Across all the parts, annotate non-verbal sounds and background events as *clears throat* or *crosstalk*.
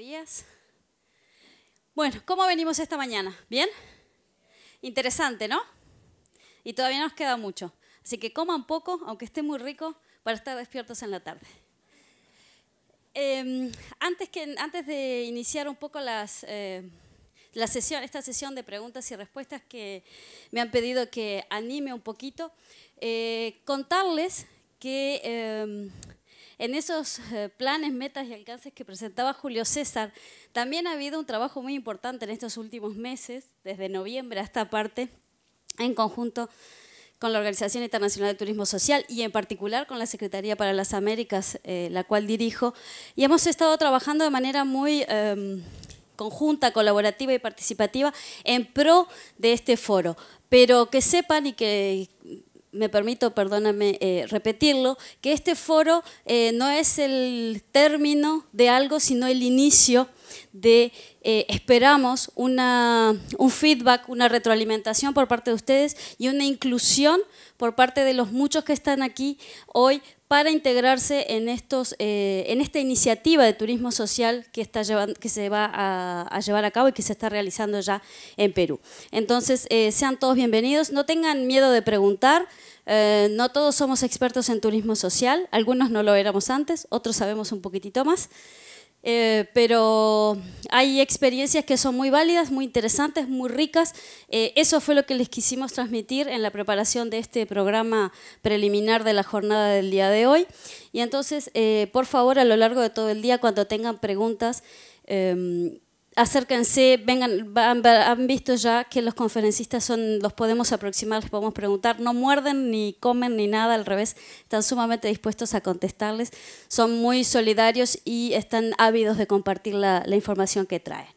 días. Bueno, ¿cómo venimos esta mañana? ¿Bien? Interesante, ¿no? Y todavía nos queda mucho. Así que coman poco, aunque esté muy rico, para estar despiertos en la tarde. Em, antes, que, antes de iniciar un poco las, eh, la sesión, esta sesión de preguntas y respuestas que me han pedido que anime un poquito, eh, contarles que em, en esos eh, planes, metas y alcances que presentaba Julio César, también ha habido un trabajo muy importante en estos últimos meses, desde noviembre a esta parte, en conjunto con la Organización Internacional de Turismo Social y en particular con la Secretaría para las Américas, eh, la cual dirijo, y hemos estado trabajando de manera muy em, conjunta, colaborativa y participativa en pro de este foro. Pero que sepan y que me permito, perdóname, eh, repetirlo, que este foro eh, no es el término de algo, sino el inicio de, eh, esperamos, una, un feedback, una retroalimentación por parte de ustedes y una inclusión por parte de los muchos que están aquí hoy para integrarse en, estos, eh, en esta iniciativa de turismo social que, está llevando, que se va a, llevar a cabo y que se está realizando ya en Perú. Entonces, eh, sean todos bienvenidos, no tengan miedo de preguntar, eh, no todos somos expertos en turismo social, algunos no lo éramos antes, otros sabemos un poquitito más. Eh, pero hay experiencias que son muy válidas, muy interesantes, muy ricas. Eh, eso fue lo que les quisimos transmitir en la preparación de este programa preliminar de la jornada del día de hoy. Y entonces, eh, por favor, a lo largo de todo el día, cuando tengan preguntas, em, acérquense, vengan, han visto ya que los conferencistas son, los podemos aproximar, les podemos preguntar, no muerden ni comen ni nada, al revés, están sumamente dispuestos a contestarles, son muy solidarios y están ávidos de compartir la, información que traen.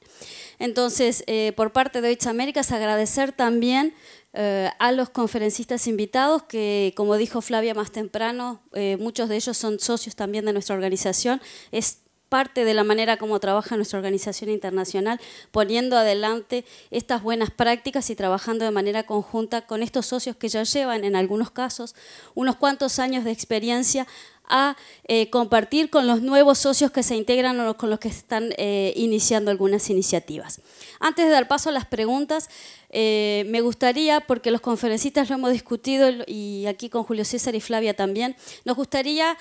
Entonces, eh, por parte de Deutsche Américas, agradecer también eh, a los conferencistas invitados, que como dijo Flavia más temprano, eh, muchos de ellos son socios también de nuestra organización. Es parte de la manera como trabaja nuestra organización internacional, poniendo adelante estas buenas prácticas y trabajando de manera conjunta con estos socios que ya llevan, en algunos casos, unos cuantos años de experiencia a eh, compartir con los nuevos socios que se integran o con los que están eh, iniciando algunas iniciativas. Antes de dar paso a las preguntas, eh, me gustaría, porque los conferencistas lo hemos discutido y aquí con Julio César y Flavia también, nos gustaría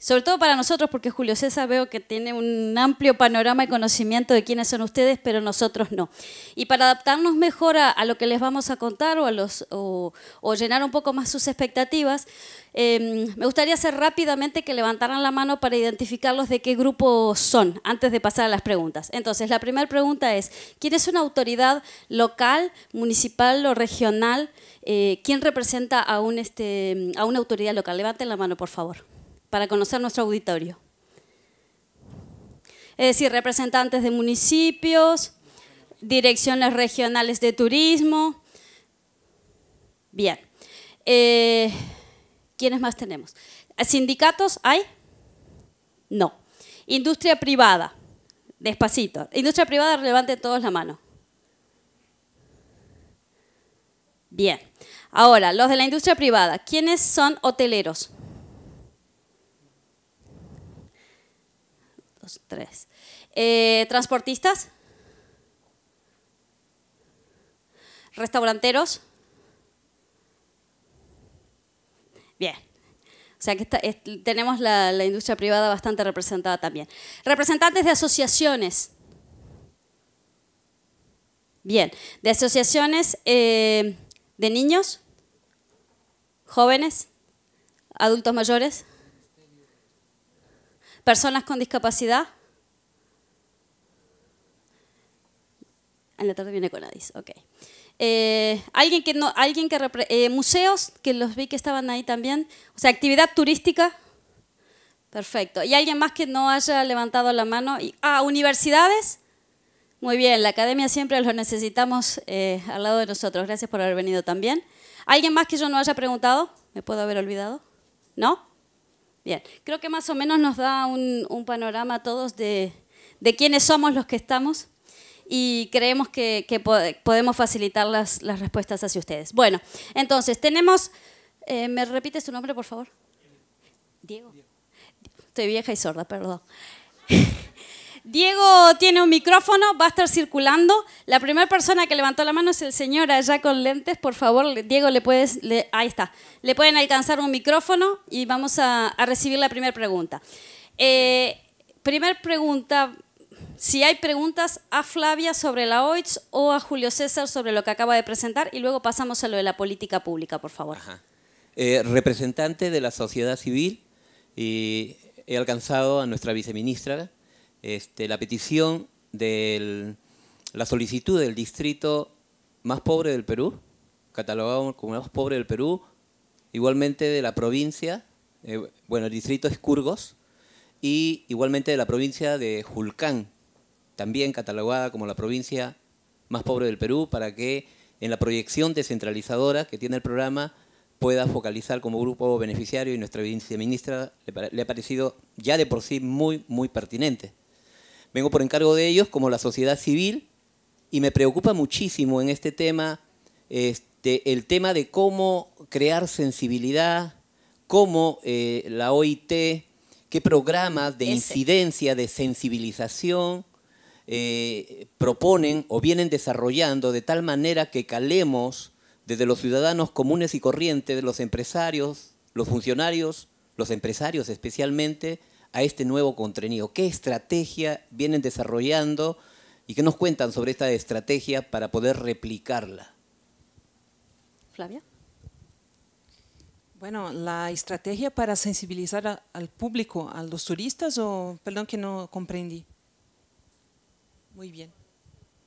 sobre todo para nosotros, porque Julio César veo que tiene un amplio panorama y conocimiento de quiénes son ustedes, pero nosotros no. Y para adaptarnos mejor a, lo que les vamos a contar o, a los, o, llenar un poco más sus expectativas, em, me gustaría hacer rápidamente que levantaran la mano para identificarlos de qué grupo son, antes de pasar a las preguntas. Entonces, la primera pregunta es, ¿quién es una autoridad local, municipal o regional? Eh, ¿Quién representa a, un, este, a una autoridad local? Levanten la mano, por favor para conocer nuestro auditorio. Es decir, representantes de municipios, direcciones regionales de turismo. Bien. Eh, ¿Quiénes más tenemos? ¿Sindicatos hay? No. Industria privada. Despacito. Industria privada, levante todos la mano. Bien. Ahora, los de la industria privada. ¿Quiénes son hoteleros? tres. Eh, transportistas. Restauranteros. Bien. O sea que tenemos la, industria privada bastante representada también. Representantes de asociaciones. Bien, de asociaciones eh, de niños, jóvenes, adultos mayores personas con discapacidad. En la tarde viene con Adis, ok. Eh, alguien que no, alguien que eh, museos, que los vi que estaban ahí también, o sea, actividad turística, perfecto. Y alguien más que no haya levantado la mano, ah, universidades, muy bien, la academia siempre los necesitamos eh, al lado de nosotros, gracias por haber venido también. Alguien más que yo no haya preguntado, me puedo haber olvidado, ¿no? Bien, creo que más o menos nos da un, panorama a todos de, quiénes somos los que estamos y creemos que, podemos facilitar las, respuestas hacia ustedes. Bueno, entonces tenemos, eh, ¿me repite su nombre por favor? Diego. Diego. Estoy vieja y sorda, perdón. *laughs* Diego tiene un micrófono, va a estar circulando. La primera persona que levantó la mano es el señor allá con lentes. Por favor, Diego, le puedes, le, está. Le pueden alcanzar un micrófono y vamos a, recibir la primera pregunta. Eh, primera pregunta, si hay preguntas a Flavia sobre la OITS o a Julio César sobre lo que acaba de presentar y luego pasamos a lo de la política pública, por favor. Eh, representante de la sociedad civil, eh, he alcanzado a nuestra viceministra este, la petición de la solicitud del distrito más pobre del Perú, catalogado como el más pobre del Perú, igualmente de la provincia, eh, bueno, el distrito es Curgos, y igualmente de la provincia de Julcán, también catalogada como la provincia más pobre del Perú, para que en la proyección descentralizadora que tiene el programa pueda focalizar como grupo beneficiario y nuestra viceministra le, le ha parecido ya de por sí muy, muy pertinente vengo por encargo de ellos como la sociedad civil y me preocupa muchísimo en este tema este, el tema de cómo crear sensibilidad, cómo eh, la OIT, qué programas de incidencia, de sensibilización eh, proponen o vienen desarrollando de tal manera que calemos desde los ciudadanos comunes y corrientes, los empresarios, los funcionarios, los empresarios especialmente, a este nuevo contenido? ¿Qué estrategia vienen desarrollando y qué nos cuentan sobre esta estrategia para poder replicarla? Flavia. Bueno, la estrategia para sensibilizar al público, a los turistas, o perdón que no comprendí. Muy bien.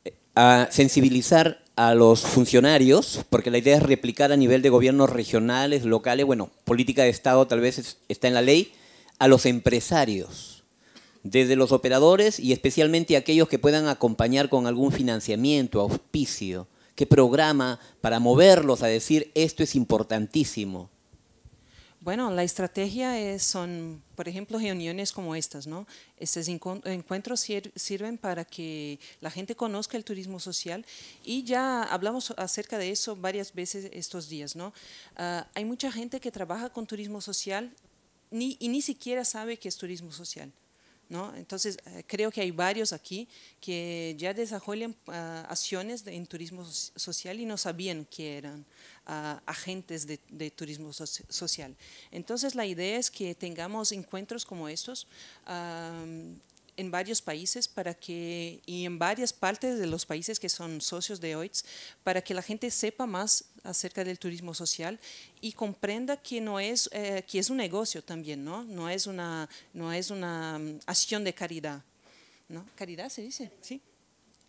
Eh, a sensibilizar a los funcionarios, porque la idea es replicar a nivel de gobiernos regionales, locales, bueno, política de Estado tal vez está en la ley, a los empresarios, desde los operadores y especialmente aquellos que puedan acompañar con algún financiamiento, auspicio, qué programa para moverlos a decir esto es importantísimo. Bueno, la estrategia es, son, por ejemplo, reuniones como estas, ¿no? Estos encuentros sirven para que la gente conozca el turismo social y ya hablamos acerca de eso varias veces estos días, ¿no? Ah, hay mucha gente que trabaja con turismo social ni, y ni siquiera sabe que es turismo social. ¿no? Entonces, eh, creo que hay varios aquí que ya desarrollan ah, acciones en turismo social y no sabían que eran ah, agentes de, turismo social. Entonces, la idea es que tengamos encuentros como estos en varios países para que, y en varias partes de los países que son socios de OITS para que la gente sepa más acerca del turismo social y comprenda que no es eh, que es un negocio también no no es una no es una mm, acción de caridad no caridad se dice sí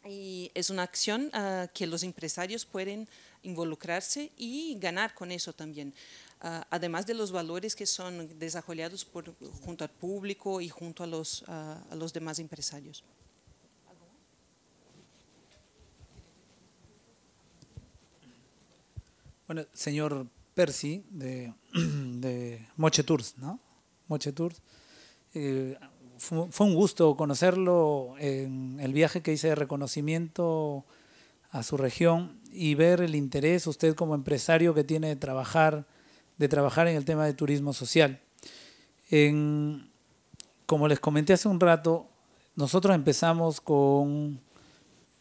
y es una acción ah, que los empresarios pueden involucrarse y ganar con eso también. Ah, además de los valores que son desarrollados por, junto al público y junto a los, ah, a demás empresarios. Bueno, señor Percy de, *clears throat* de Moche Tours, ¿no? Moche Tours. Eh, fue, un gusto conocerlo en el viaje que hice de reconocimiento a su región y ver el interés usted como empresario que tiene de trabajar de trabajar en el tema de turismo social. como les comenté hace un rato, nosotros empezamos con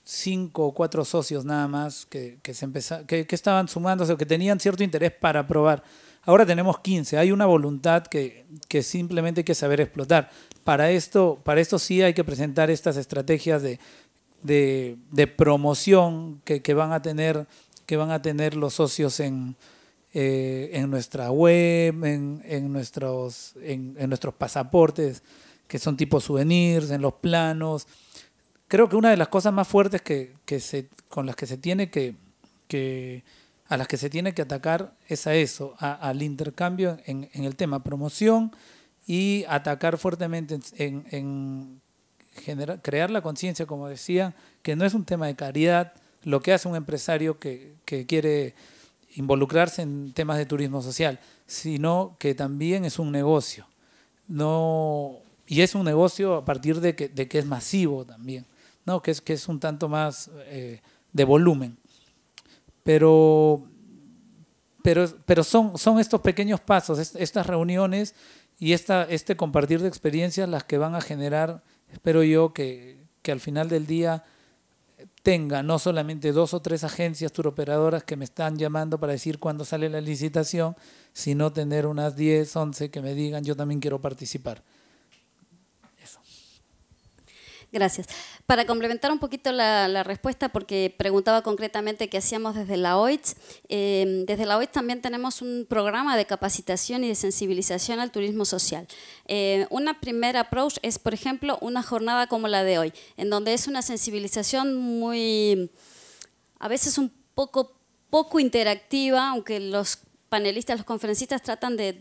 cinco o cuatro socios nada más que, se que, estaban sumándose o que tenían cierto interés para probar. Ahora tenemos 15, hay una voluntad que, simplemente hay que saber explotar. Para esto, para esto sí hay que presentar estas estrategias de, promoción que, van a tener, que van a tener los socios en, eh, en nuestra web, en, nuestros, en, nuestros pasaportes, que son tipo souvenirs, en los planos. Creo que una de las cosas más fuertes que, se, con las que se tiene que, que, a las que se tiene que atacar es a eso, al intercambio en, el tema promoción y atacar fuertemente en, generar, crear la conciencia, como decía, que no es un tema de caridad, lo que hace un empresario que, que quiere involucrarse en temas de turismo social, sino que también es un negocio. No, y es un negocio a partir de que, es masivo también, ¿no? que, es, que es un tanto más eh, de volumen. Pero, pero, pero son, son estos pequeños pasos, estas reuniones y esta, este compartir de experiencias las que van a generar, espero yo, que, que al final del día tenga no solamente dos o tres agencias turoperadoras que me están llamando para decir cuándo sale la licitación, sino tener unas 10, 11 que me digan yo también quiero participar. Eso. Gracias. Para complementar un poquito la, respuesta, porque preguntaba concretamente qué hacíamos desde la OIT, eh, desde la OIT también tenemos un programa de capacitación y de sensibilización al turismo social. Eh, una primera approach es, por ejemplo, una jornada como la de hoy, en donde es una sensibilización muy, a veces un poco, poco interactiva, aunque los panelistas, los conferencistas tratan de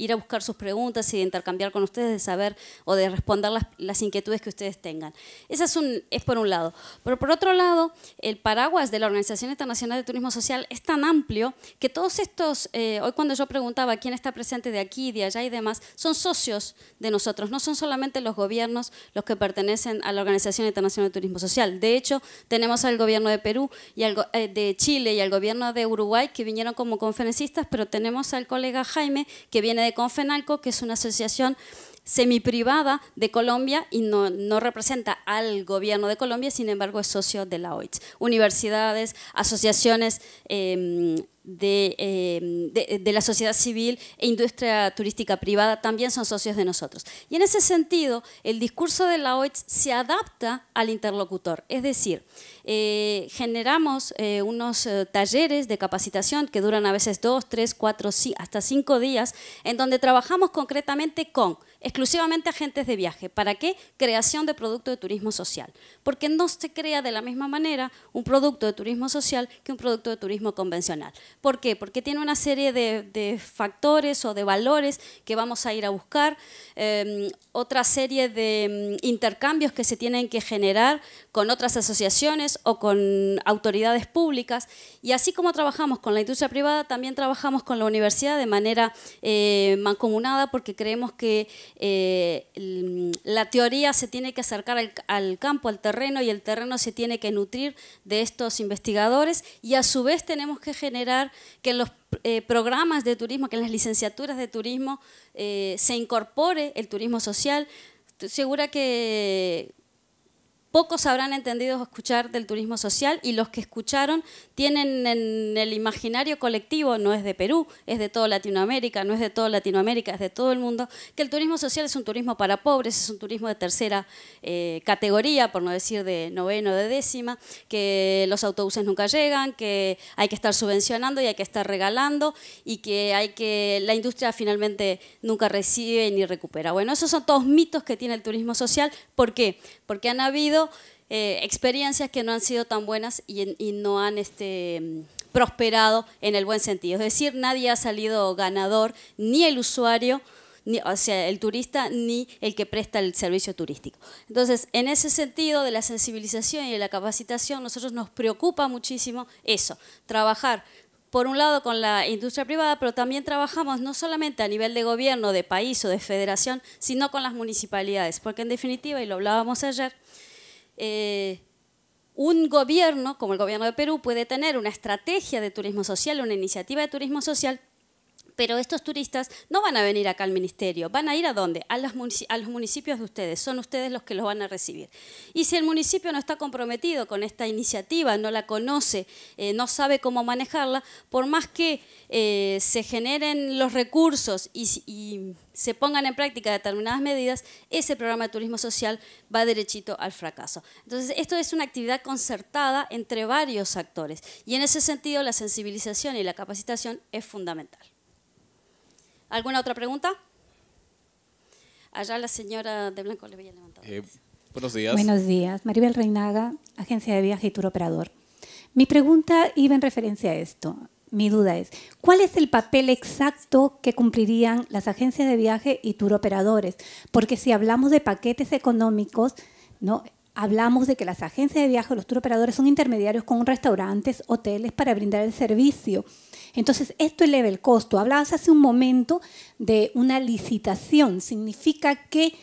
ir a buscar sus preguntas y de intercambiar con ustedes, de saber o de responder las, las inquietudes que ustedes tengan. Esa es, un, es por un lado. Pero por otro lado, el paraguas de la Organización Internacional de Turismo Social es tan amplio que todos estos, eh, hoy cuando yo preguntaba quién está presente de aquí, de allá y demás, son socios de nosotros, no son solamente los gobiernos los que pertenecen a la Organización Internacional de Turismo Social. De hecho, tenemos al gobierno de Perú, y al, eh, de Chile y al gobierno de Uruguay que vinieron como conferencistas, pero tenemos al colega Jaime que viene de Confenalco, que es una asociación semiprivada de Colombia y no, representa al gobierno de Colombia, sin embargo es socio de la OIT. Universidades, asociaciones em, Em, de, la sociedad civil e industria turística privada también son socios de nosotros. Y en ese sentido, el discurso de la OIT e se adapta al interlocutor, es decir, eh, generamos eh, unos eh, talleres de capacitación que duran a veces dos, tres, cuatro, hasta cinco días, en donde trabajamos concretamente con exclusivamente agentes de viaje. ¿Para qué? Creación de producto de turismo social. Porque no se crea de la misma manera un producto de turismo social que un producto de turismo convencional. ¿Por qué? Porque tiene una serie de, factores o de valores que vamos a ir a buscar, em, otra serie de em, intercambios que se tienen que generar con otras asociaciones o con autoridades públicas. Y así como trabajamos con la industria privada, también trabajamos con la universidad de manera eh, mancomunada porque creemos que eh, la teoría se tiene que acercar al, campo, al terreno, y el terreno se tiene que nutrir de estos investigadores y a su vez tenemos que generar que en los eh, programas de turismo, que en las licenciaturas de turismo eh, se incorpore el turismo social. segura que Pocos habrán entendido escuchar del turismo social y los que escucharon tienen en el imaginario colectivo, no es de Perú, es de toda Latinoamérica, no es de toda Latinoamérica, es de todo el mundo, que el turismo social es un turismo para pobres, es un turismo de tercera eh, categoría, por no decir de noveno, o de décima, que los autobuses nunca llegan, que hay que estar subvencionando y hay que estar regalando y que, hay que la industria finalmente nunca recibe ni recupera. Bueno, esos son todos mitos que tiene el turismo social. ¿Por qué? Porque han habido eh, experiencias que no han sido tan buenas y, no han este, prosperado en el buen sentido. Es decir, nadie ha salido ganador, ni el usuario, ni, o sea, el turista, ni el que presta el servicio turístico. Entonces, en ese sentido de la sensibilización y de la capacitación, nosotros nos preocupa muchísimo eso, trabajar. Por un lado con la industria privada, pero también trabajamos no solamente a nivel de gobierno, de país o de federación, sino con las municipalidades, porque en definitiva, y lo hablábamos ayer, eh, un gobierno, como el gobierno de Perú, puede tener una estrategia de turismo social, una iniciativa de turismo social, pero estos turistas no van a venir acá al ministerio, van a ir a dónde? A, los municipios de ustedes, son ustedes los que los van a recibir. Y si el municipio no está comprometido con esta iniciativa, no la conoce, eh, no sabe cómo manejarla, por más que eh, se generen los recursos y, y se pongan en práctica determinadas medidas, ese programa de turismo social va derechito al fracaso. Entonces, esto es una actividad concertada entre varios actores y en ese sentido la sensibilización y la capacitación es fundamental. ¿Alguna otra pregunta? Allá la señora de Blanco le había levantado. Eh, buenos días. Buenos días. Maribel Reinaga, agencia de viaje y tour operador. Mi pregunta iba en referencia a esto. Mi duda es, ¿cuál es el papel exacto que cumplirían las agencias de viaje y tour operadores? Porque si hablamos de paquetes económicos, ¿no? hablamos de que las agencias de viaje o los tour operadores son intermediarios con restaurantes, hoteles para brindar el servicio. Entonces, esto eleva el costo. Hablabas hace un momento de una licitación. Significa que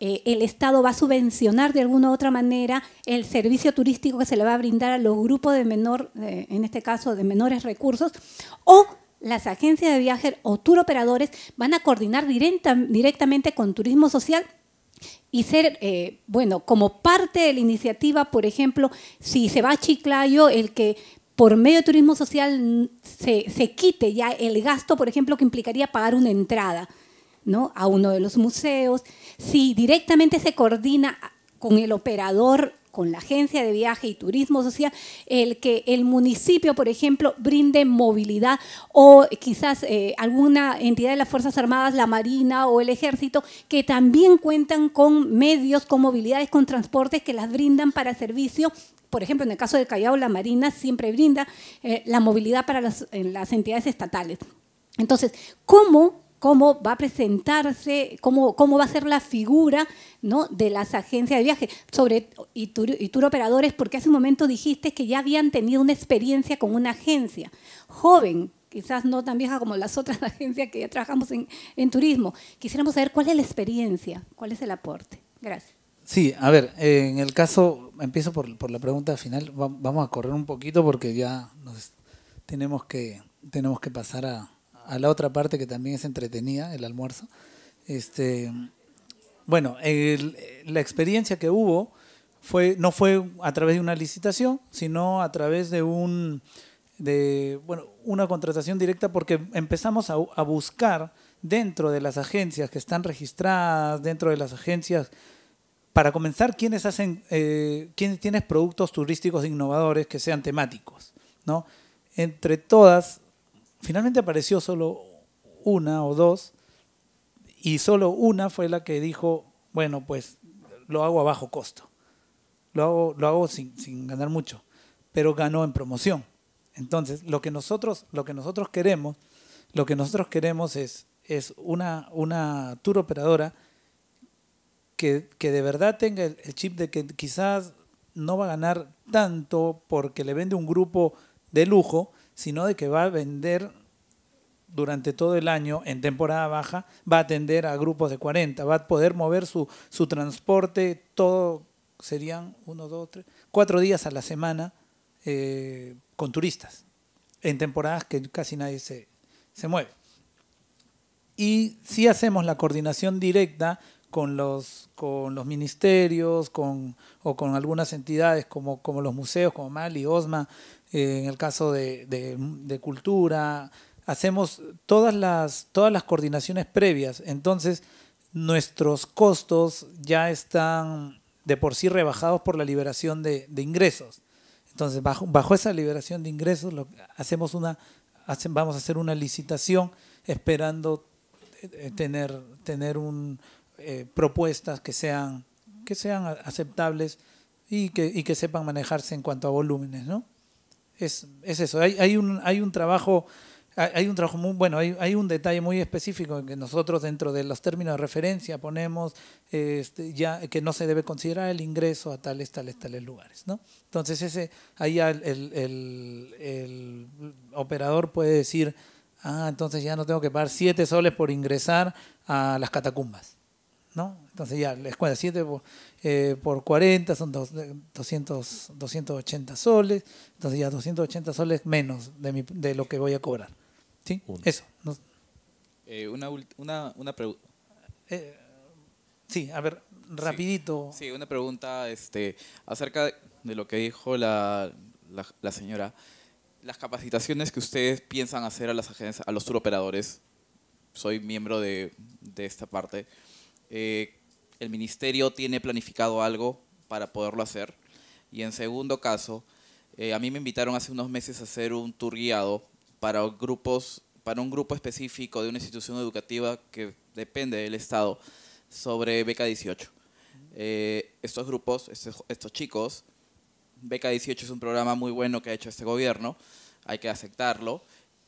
eh, el Estado va a subvencionar de alguna u otra manera el servicio turístico que se le va a brindar a los grupos de menor, en este caso, de menores recursos, o las agencias de viajes o tour operadores van a coordinar directamente con turismo social y ser, eh, bueno, como parte de la iniciativa, por ejemplo, si se va a Chiclayo, el que por medio de turismo social se, quite ya el gasto, por ejemplo, que implicaría pagar una entrada ¿no? a uno de los museos, si directamente se coordina ah, con el operador, con la agencia de viaje y turismo social, el que el municipio, por ejemplo, brinde movilidad o quizás eh, alguna entidad de las Fuerzas Armadas, la Marina o el Ejército, que también cuentan con medios, con movilidades, con transportes que las brindan para servicio por ejemplo, en el caso de Callao, la Marina siempre brinda eh, la movilidad para las, entidades estatales. Entonces, ¿cómo cómo va a presentarse, cómo, cómo va a ser la figura de las agencias de viaje sobre, y, tour, operadores, porque hace un momento dijiste que ya habían tenido una experiencia con una agencia joven, quizás no tan vieja como las otras *laughs* agencias que ya trabajamos en turismo. Quisiéramos saber cuál es la experiencia, cuál es el aporte. Gracias. Sí, a ver, eh, en el caso, empiezo por, la pregunta final, vamos a correr un poquito porque ya nos, tenemos, que, tenemos que pasar a, la otra parte que también es entretenida, el almuerzo. Este, bueno, la experiencia que hubo fue, no fue a través de una licitación, sino a través de un de bueno, una contratación directa porque empezamos a, a buscar dentro de las agencias que están registradas, dentro de las agencias para comenzar, ¿quiénes, hacen, eh, tienes productos turísticos innovadores que sean temáticos? ¿no? Entre todas, finalmente apareció solo una o dos, y solo una fue la que dijo, bueno, pues lo hago a bajo costo, lo hago, lo hago sin, sin ganar mucho, pero ganó en promoción. Entonces, lo que nosotros, lo que nosotros queremos, lo que nosotros queremos es, es una, una tour operadora que, de verdad tenga el, chip de que quizás no va a ganar tanto porque le vende un grupo de lujo, sino de que va a vender durante todo el año en temporada baja, va a atender a grupos de 40, va a poder mover su, su transporte, todo serían uno, dos, tres, cuatro días a la semana eh, con turistas, en temporadas que casi nadie se, se mueve. Y si hacemos la coordinación directa con los, con los ministerios con, o con algunas entidades como, como los museos, como Mali, OSMA, eh, en el caso de, cultura. Hacemos todas las, todas las coordinaciones previas. Entonces, nuestros costos ya están de por sí rebajados por la liberación de, de ingresos. Entonces, bajo, bajo, esa liberación de ingresos, hacemos una, vamos a hacer una licitación esperando eh, tener, tener un, eh, propuestas que sean, que sean aceptables y que, que sepan manejarse en cuanto a volúmenes, ¿no? Es, eso. Hay, un, hay un trabajo... Hay un trabajo muy bueno, hay, un detalle muy específico que nosotros dentro de los términos de referencia ponemos este, ya que no se debe considerar el ingreso a tales, tales, tales lugares. ¿no? Entonces ese, ahí el, el, operador puede decir, ah, entonces ya no tengo que pagar siete soles por ingresar a las catacumbas. Entonces ya la escuela 7 por, 40 eh, son dos, 200, eh, 280 soles, entonces ya 280 soles menos de, mi, de lo que voy a cobrar. ¿Sí? Eso. Eh, una, una, pregunta. sí, a ver, rapidito. Sí, una pregunta este, acerca de lo que dijo la, la, señora. Las capacitaciones que ustedes piensan hacer a las agencias, a los turoperadores, soy miembro de, de esta parte eh, el ministerio tiene planificado algo para poderlo hacer. Y en segundo caso, eh, a mí me invitaron hace unos meses a hacer un tour guiado para grupos, para un grupo específico de una institución educativa que depende del Estado sobre Beca 18. Eh, estos grupos, este estos, chicos, Beca 18 es un programa muy bueno que ha hecho este gobierno, hay que aceptarlo,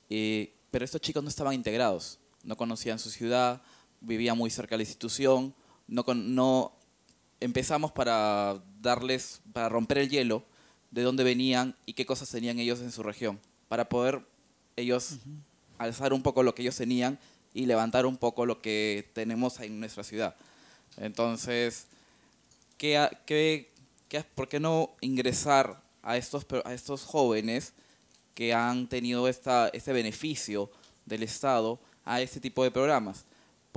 pero estos chicos no estaban integrados, no conocían su ciudad, vivía muy cerca de la institución, no, no empezamos para darles, para romper el hielo de dónde venían y qué cosas tenían ellos en su región, para poder ellos alzar un poco lo que ellos tenían y levantar un poco lo que tenemos en nuestra ciudad. Entonces, ¿qué, qué, por qué no ingresar a estos, a estos jóvenes que han tenido esta, este beneficio del Estado a este tipo de programas?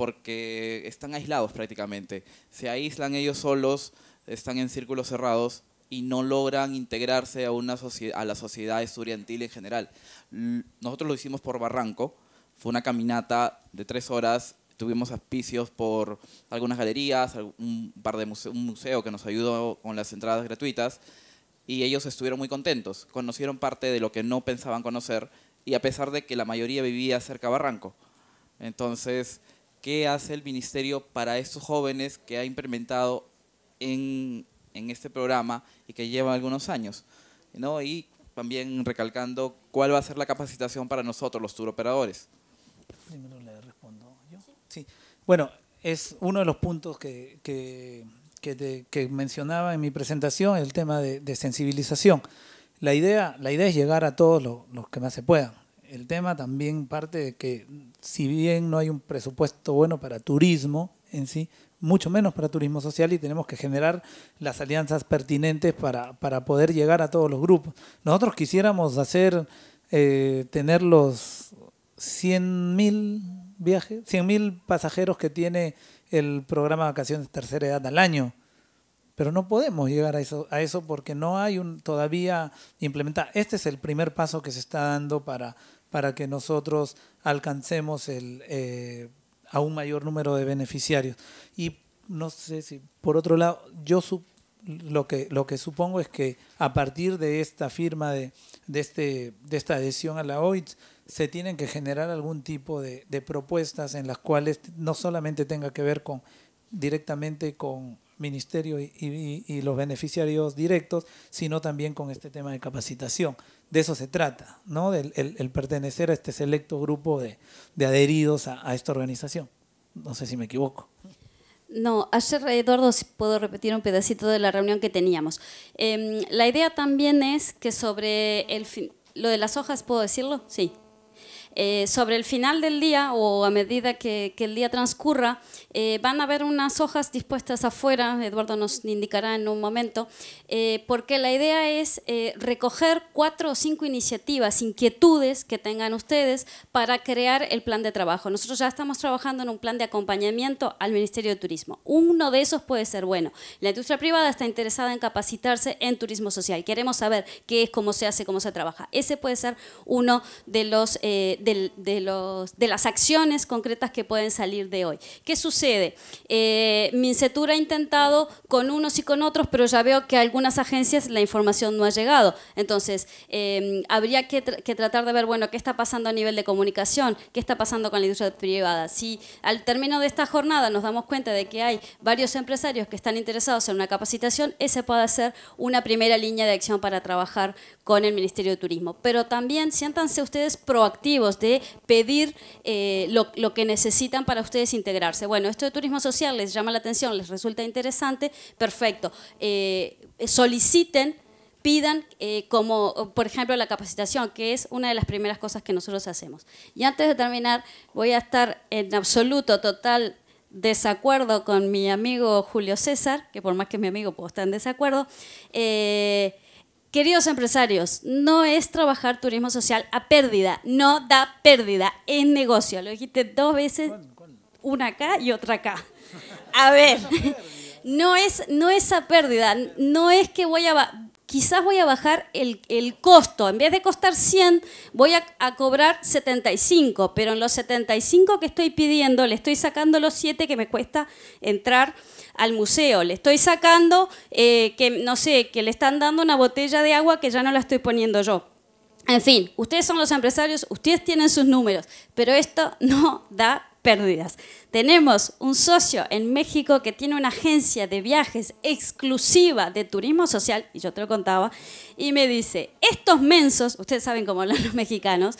porque están aislados prácticamente. Se aíslan ellos solos, están en círculos cerrados y no logran integrarse a, una a la sociedad estudiantil en general. Nosotros lo hicimos por Barranco, fue una caminata de tres horas, tuvimos auspicios por algunas galerías, un, par de un museo que nos ayudó con las entradas gratuitas y ellos estuvieron muy contentos, conocieron parte de lo que no pensaban conocer y a pesar de que la mayoría vivía cerca de Barranco. Entonces, qué hace el ministerio para estos jóvenes que ha implementado en, este programa y que lleva algunos años. Y también recalcando cuál va a ser la capacitación para nosotros, los operadores. Primero le respondo yo. Sí. Bueno, es uno de los puntos que, que, mencionaba en mi presentación, el tema de, sensibilización. La idea, la idea es llegar a todos los que más se puedan el tema también parte de que si bien no hay un presupuesto bueno para turismo en sí, mucho menos para turismo social y tenemos que generar las alianzas pertinentes para, para poder llegar a todos los grupos. Nosotros quisiéramos hacer, eh, tener los 100.000 viajes, mil pasajeros que tiene el programa de vacaciones de tercera edad al año pero no podemos llegar a eso, a eso porque no hay un, todavía implementar. Este es el primer paso que se está dando para para que nosotros alcancemos el, eh, a un mayor número de beneficiarios. Y no sé si, por otro lado, yo lo, que, lo que supongo es que a partir de esta firma, de, de, este, de esta adhesión a la OIT, se tienen que generar algún tipo de, propuestas en las cuales no solamente tenga que ver con directamente con ministerio y, los beneficiarios directos, sino también con este tema de capacitación de eso se trata, ¿no? el, pertenecer a este selecto grupo de, adheridos a, esta organización. No sé si me equivoco. No, ayer, Eduardo, si puedo repetir un pedacito de la reunión que teníamos. Em, la idea también es que sobre el fin... ¿Lo de las hojas puedo decirlo? Sí. Eh, sobre el final del día o a medida que, el día transcurra, eh, van a haber unas hojas dispuestas afuera, Eduardo nos indicará en un momento, eh, porque la idea es recoger cuatro o cinco iniciativas, inquietudes que tengan ustedes para crear el plan de trabajo. Nosotros ya estamos trabajando en un plan de acompañamiento al Ministerio de Turismo. Uno de esos puede ser bueno. La industria privada está interesada en capacitarse en turismo social. Queremos saber qué es, cómo se hace, cómo se trabaja. Ese puede ser uno de los de, las acciones concretas que pueden salir de hoy. ¿Qué sucede? Eh, ha intentado con unos y con otros, pero ya veo que a algunas agencias la información no ha llegado. Entonces, em, habría que, tratar de ver, bueno, qué está pasando a nivel de comunicación, qué está pasando con la industria privada. Si al término de esta jornada nos damos cuenta de que hay varios empresarios que están interesados en una capacitación, ese puede ser una primera línea de acción para trabajar con el Ministerio de Turismo. Pero también siéntanse ustedes proactivos de pedir eh, lo, que necesitan para ustedes integrarse. Bueno, esto de turismo social les llama la atención, les resulta interesante, perfecto. Eh, soliciten pidan eh, como, por ejemplo, la capacitación, que es una de las primeras cosas que nosotros hacemos. Y antes de terminar, voy a estar en absoluto, total desacuerdo con mi amigo Julio César, que por más que es mi amigo puedo estar en desacuerdo. Queridos empresarios, no es trabajar turismo social a pérdida, no da pérdida, en negocio. Lo dijiste dos veces, una acá y otra acá. A ver, no es, no es a pérdida, no es que voy a... Quizás voy a bajar el, costo, en vez de costar 100, voy a, a, cobrar 75, pero en los 75 que estoy pidiendo le estoy sacando los 7 que me cuesta entrar al museo, le estoy sacando, eh, que no sé, que le están dando una botella de agua que ya no la estoy poniendo yo. En fin, ustedes son los empresarios, ustedes tienen sus números, pero esto no da pérdidas. Tenemos un socio en México que tiene una agencia de viajes exclusiva de turismo social, y yo te lo contaba, y me dice, estos mensos, ustedes saben cómo hablan los mexicanos,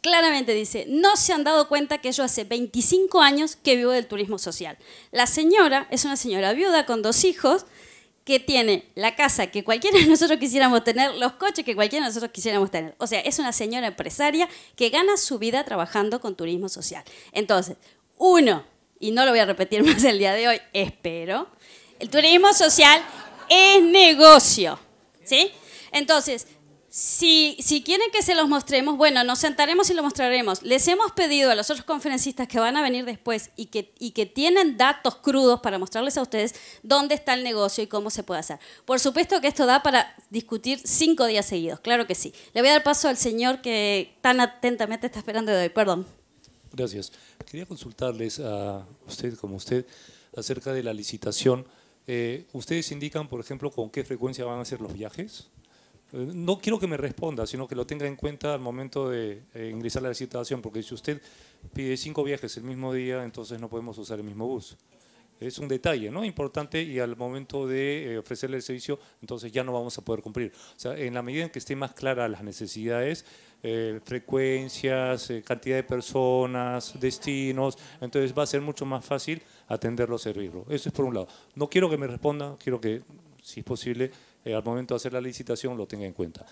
claramente dice, no se han dado cuenta que yo hace 25 años que vivo del turismo social. La señora es una señora viuda con dos hijos que tiene la casa que cualquiera de nosotros quisiéramos tener, los coches que cualquiera de nosotros quisiéramos tener. O sea, es una señora empresaria que gana su vida trabajando con turismo social. Entonces, uno, y no lo voy a repetir *laughs* más el día de hoy, espero, el turismo social es negocio. ¿Sí? Entonces, si, si, quieren que se los mostremos, bueno, nos sentaremos y lo mostraremos. Les hemos pedido a los otros conferencistas que van a venir después y que, y que tienen datos crudos para mostrarles a ustedes dónde está el negocio y cómo se puede hacer. Por supuesto que esto da para discutir cinco días seguidos, claro que sí. Le voy a dar paso al señor que tan atentamente está esperando de hoy, perdón. Gracias. Quería consultarles a usted, como usted, acerca de la licitación. Eh, ¿Ustedes indican, por ejemplo, con qué frecuencia van a hacer los viajes? No quiero que me responda, sino que lo tenga en cuenta al momento de eh, ingresar a la situación, porque si usted pide cinco viajes el mismo día, entonces no podemos usar el mismo bus. Es un detalle ¿no? importante y al momento de eh, ofrecerle el servicio, entonces ya no vamos a poder cumplir. O sea, en la medida en que estén más claras las necesidades, eh, frecuencias, cantidad de personas, destinos, entonces va a ser mucho más fácil atenderlo, servirlo. Eso es por un lado. No quiero que me responda, quiero que, si es posible, eh, al momento de hacer la licitación lo tenga en cuenta.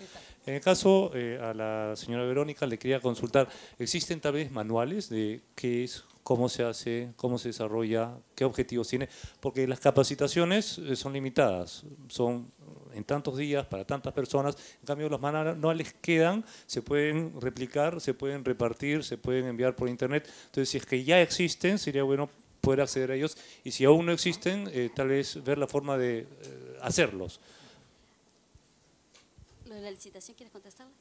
En el caso eh, a la señora Verónica le quería consultar, ¿existen tal vez manuales de qué es, cómo se hace, cómo se desarrolla, qué objetivos tiene? Porque las capacitaciones eh, son limitadas, son en tantos días, para tantas personas. En cambio, los manuales quedan, se pueden replicar, se pueden repartir, se pueden enviar por internet. Entonces, si es que ya existen, sería bueno poder acceder a ellos. Y si aún no existen, tal vez ver la forma de hacerlos. ¿Lo de la licitación quieres contestarla?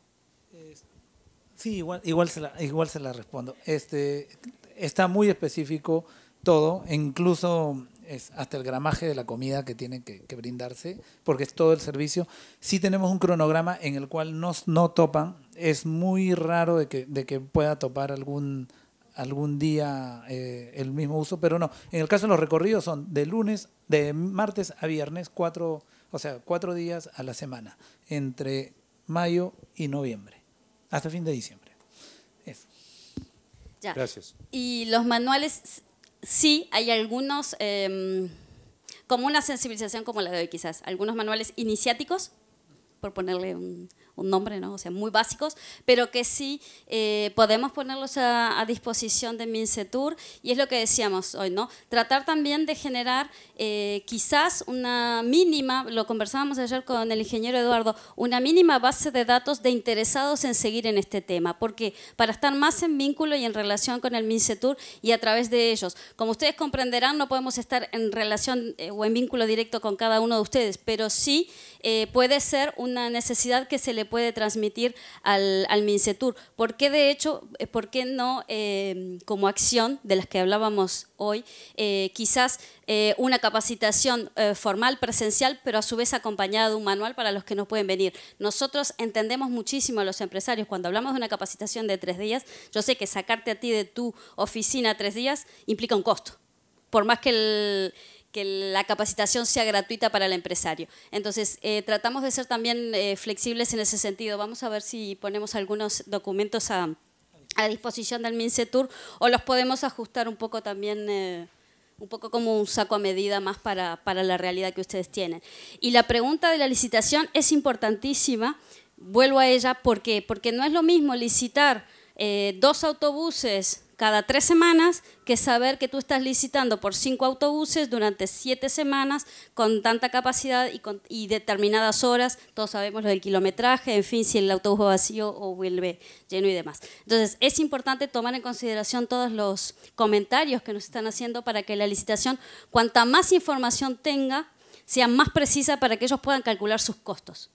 sí, igual, igual, se la, igual se la respondo. Este, está muy específico todo, incluso es hasta el gramaje de la comida que tiene que, brindarse, porque es todo el servicio. Sí tenemos un cronograma en el cual nos no topan. Es muy raro de que, de que pueda topar algún, algún día eh, el mismo uso, pero no. En el caso de los recorridos son de lunes, de martes a viernes, cuatro o sea, cuatro días a la semana, entre mayo y noviembre, hasta fin de diciembre. Eso. Gracias. Y los manuales, sí, hay algunos, em, como una sensibilización como la de hoy quizás, algunos manuales iniciáticos, por ponerle un, un nombre, ¿no? o sea, muy básicos, pero que sí eh, podemos ponerlos a, disposición de MinCETUR y es lo que decíamos hoy, ¿no? Tratar también de generar eh, quizás una mínima, lo conversábamos ayer con el ingeniero Eduardo, una mínima base de datos de interesados en seguir en este tema, porque para estar más en vínculo y en relación con el MinCETUR y a través de ellos. Como ustedes comprenderán, no podemos estar en relación eh, o en vínculo directo con cada uno de ustedes, pero sí puede ser una necesidad que se le puede transmitir al, al MINCETUR. ¿Por qué, de hecho, eh, por qué no, em, como acción de las que hablábamos hoy, eh, quizás eh, una capacitación formal, presencial, pero a su vez acompañada de un manual para los que no pueden venir? Nosotros entendemos muchísimo a los empresarios. Cuando hablamos de una capacitación de tres días, yo sé que sacarte a ti de tu oficina tres días implica un costo por más que el, que la capacitación sea gratuita para el empresario. Entonces, eh, tratamos de ser también eh, flexibles en ese sentido. Vamos a ver si ponemos algunos documentos a, disposición del MinCETUR o los podemos ajustar un poco también. Eh, un poco como un saco a medida más para, para la realidad que ustedes tienen. Y la pregunta de la licitación es importantísima, vuelvo a ella, ¿por Porque no es lo mismo licitar dos autobuses cada tres semanas que saber que tú estás licitando por cinco autobuses durante siete semanas con tanta capacidad y, determinadas horas. Todos sabemos lo del kilometraje, en fin, si el autobús va vacío o vuelve lleno y demás. Entonces, es importante tomar en consideración todos los comentarios que nos están haciendo para que la licitación, cuanta más información tenga, sea más precisa para que ellos puedan calcular sus costos.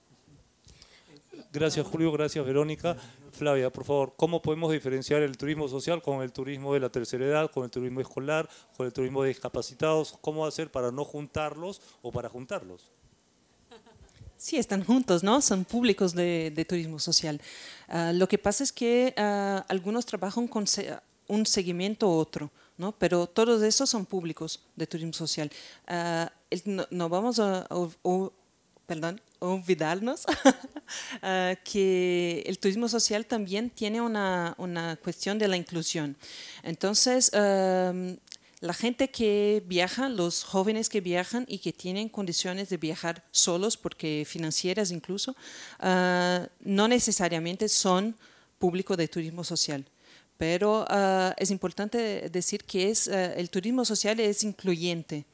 Gracias Julio, gracias Verónica. Flavia, por favor, ¿cómo podemos diferenciar el turismo social con el turismo de la tercera edad, con el turismo escolar, con el turismo de discapacitados? ¿Cómo hacer para no juntarlos o para juntarlos? Sí, están juntos, ¿no? Son públicos de, turismo social. Ah, lo que pasa es que ah, algunos trabajan con un seguimiento u otro, ¿no? Pero todos esos son públicos de turismo social. Uh, no, vamos a... perdón, olvidarnos *laughs* ah, que el turismo social también tiene una, cuestión de la inclusión. Entonces, la gente que viaja, los jóvenes que viajan y que tienen condiciones de viajar solos, porque financieras incluso, ah, no necesariamente son público de turismo social. Pero ah, es importante decir que es, el turismo social es incluyente.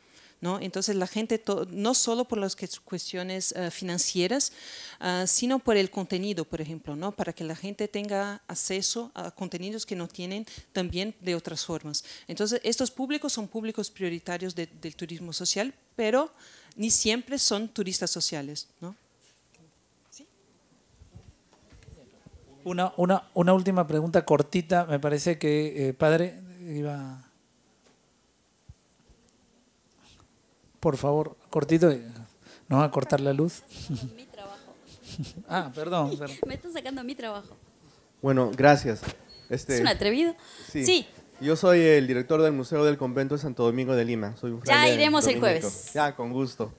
¿no? Entonces la gente, no solo por las cuestiones eh, financieras, ah, sino por el contenido, por ejemplo, ¿no? Para que la gente tenga acceso a contenidos que no tienen también de otras formas. Entonces estos públicos son públicos prioritarios del turismo social, pero ni siempre son turistas sociales, Una, una, última pregunta cortita, me parece que, eh, padre, iba... Por favor, cortito, eh, no va a cortar la luz. Mi trabajo. *laughs* ah, perdón, *laughs* Me sacando mi trabajo. Bueno, gracias. Este, es un atrevido. Sí. Yo soy el director del Museo del Convento de Santo Domingo de Lima. ya iremos el jueves. Ya, con gusto.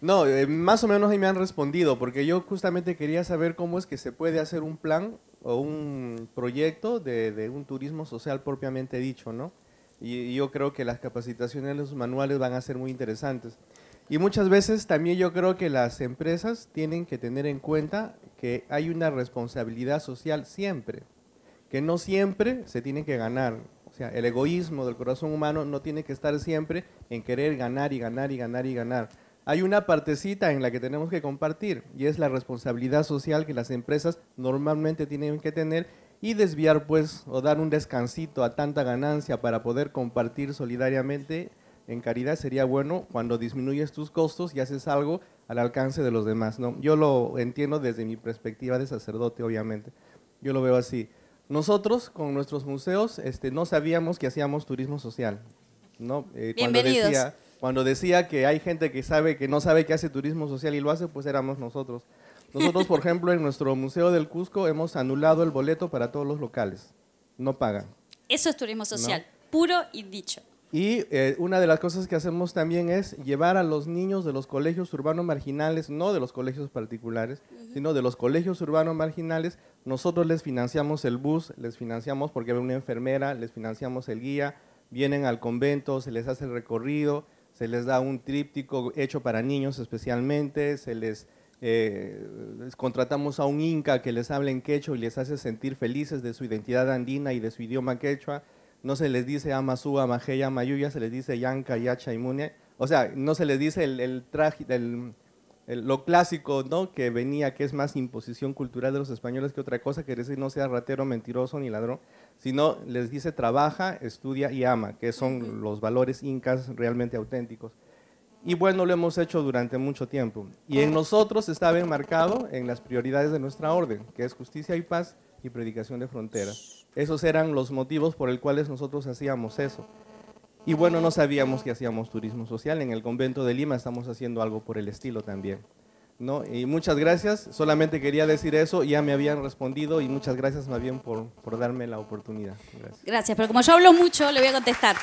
No, eh, más o menos ahí me han respondido, porque yo justamente quería saber cómo es que se puede hacer un plan o un proyecto de un turismo social propiamente dicho, ¿no? Y yo creo que las capacitaciones, los manuales van a ser muy interesantes. Y muchas veces también yo creo que las empresas tienen que tener en cuenta que hay una responsabilidad social siempre, que no siempre se tiene que ganar. O sea, el egoísmo del corazón humano no tiene que estar siempre en querer ganar y ganar y ganar y ganar. Hay una partecita en la que tenemos que compartir y es la responsabilidad social que las empresas normalmente tienen que tener y desviar pues o dar un descansito a tanta ganancia para poder compartir solidariamente en caridad sería bueno cuando disminuyes tus costos y haces algo al alcance de los demás, ¿no? Yo lo entiendo desde mi perspectiva de sacerdote, obviamente. Yo lo veo así. Nosotros con nuestros museos este, no sabíamos que hacíamos turismo social, ¿no? Eh, cuando decía, cuando decía que hay gente que sabe que no sabe que hace turismo social y lo hace, pues éramos nosotros. Nosotros, por ejemplo, en nuestro Museo del Cusco hemos anulado el boleto para todos los locales. No pagan. Eso es turismo social, puro y dicho. Y eh, una de las cosas que hacemos también es llevar a los niños de los colegios urbanos marginales, no de los colegios particulares, sino de los colegios urbanos marginales. Nosotros les financiamos el bus, les financiamos porque hay una enfermera, les financiamos el guía, vienen al convento, se les hace el recorrido, se les da un tríptico hecho para niños especialmente, se les eh, contratamos a un inca que les habla en quechua y les hace sentir felices de su identidad andina y de su idioma quechua. No se les dice Amazúa, ama Mayuya, se les dice Yanca, Yacha y Mune. O sea, no se les dice el, traje, lo clásico ¿no? que venía, que es más imposición cultural de los españoles que otra cosa, que decir no sea ratero, mentiroso ni ladrón, sino les dice trabaja, estudia y ama, que son los valores incas realmente auténticos. Y bueno, lo hemos hecho durante mucho tiempo. Y en nosotros estaba enmarcado en las prioridades de nuestra orden, que es justicia y paz y predicación de fronteras. Esos eran los motivos por los cuales nosotros hacíamos eso. Y bueno, no sabíamos que hacíamos turismo social. En el convento de Lima estamos haciendo algo por el estilo también. ¿no? Y muchas gracias. Solamente quería decir eso. Ya me habían respondido y muchas gracias más bien por, por darme la oportunidad. Gracias. gracias, pero como yo hablo mucho, le voy a contestar.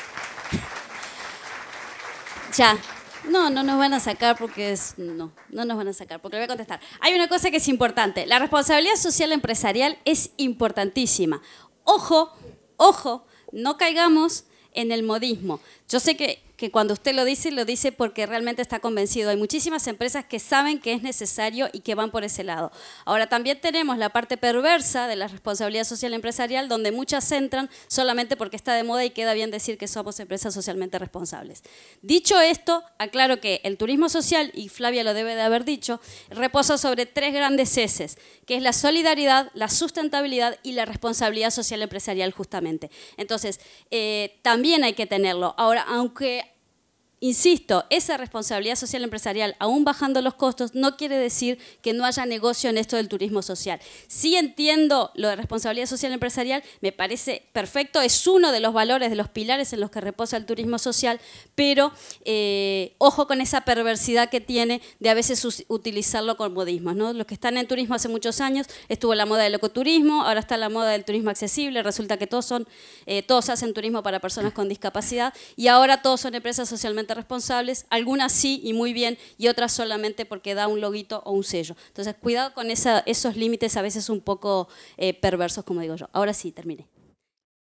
Ya. No, no nos van a sacar porque es. No, no nos van a sacar, porque le voy a contestar. Hay una cosa que es importante. La responsabilidad social empresarial es importantísima. Ojo, ojo, no caigamos en el modismo. Yo sé que que cuando usted lo dice, lo dice porque realmente está convencido. Hay muchísimas empresas que saben que es necesario y que van por ese lado. Ahora, también tenemos la parte perversa de la responsabilidad social empresarial, donde muchas entran solamente porque está de moda y queda bien decir que somos empresas socialmente responsables. Dicho esto, aclaro que el turismo social, y Flavia lo debe de haber dicho, reposa sobre tres grandes eses que es la solidaridad, la sustentabilidad y la responsabilidad social empresarial justamente. Entonces, eh, también hay que tenerlo. Ahora, aunque Insisto, esa responsabilidad social empresarial, aún bajando los costos, no quiere decir que no haya negocio en esto del turismo social. Sí entiendo lo de responsabilidad social empresarial, me parece perfecto, es uno de los valores, de los pilares en los que reposa el turismo social, pero eh, ojo con esa perversidad que tiene de a veces utilizarlo con modismos. ¿no? Los que están en turismo hace muchos años, estuvo la moda del ecoturismo, ahora está la moda del turismo accesible, resulta que todos, son, eh, todos hacen turismo para personas con discapacidad y ahora todos son empresas socialmente responsables, algunas sí y muy bien, y otras solamente porque da un loguito o un sello. Entonces, cuidado con esa, esos límites a veces un poco eh, perversos, como digo yo. Ahora sí, terminé.